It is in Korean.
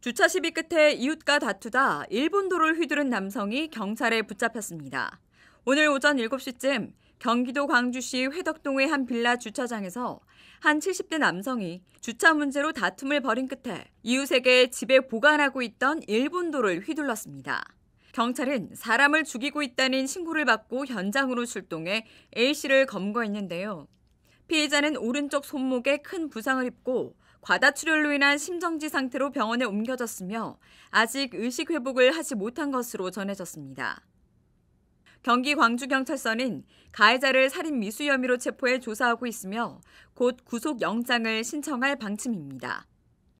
주차 시비 끝에 이웃과 다투다 일본도를 휘두른 남성이 경찰에 붙잡혔습니다. 오늘 오전 7시쯤 경기도 광주시 회덕동의 한 빌라 주차장에서 한 70대 남성이 주차 문제로 다툼을 벌인 끝에 이웃에게 집에 보관하고 있던 일본도를 휘둘렀습니다. 경찰은 사람을 죽이고 있다는 신고를 받고 현장으로 출동해 A씨를 검거했는데요. 피해자는 오른쪽 손목에 큰 부상을 입고 과다출혈로 인한 심정지 상태로 병원에 옮겨졌으며 아직 의식 회복을 하지 못한 것으로 전해졌습니다. 경기 광주경찰서는 가해자를 살인 미수 혐의로 체포해 조사하고 있으며 곧 구속영장을 신청할 방침입니다.